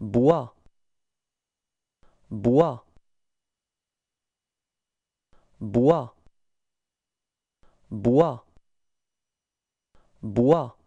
bois bois bois bois bois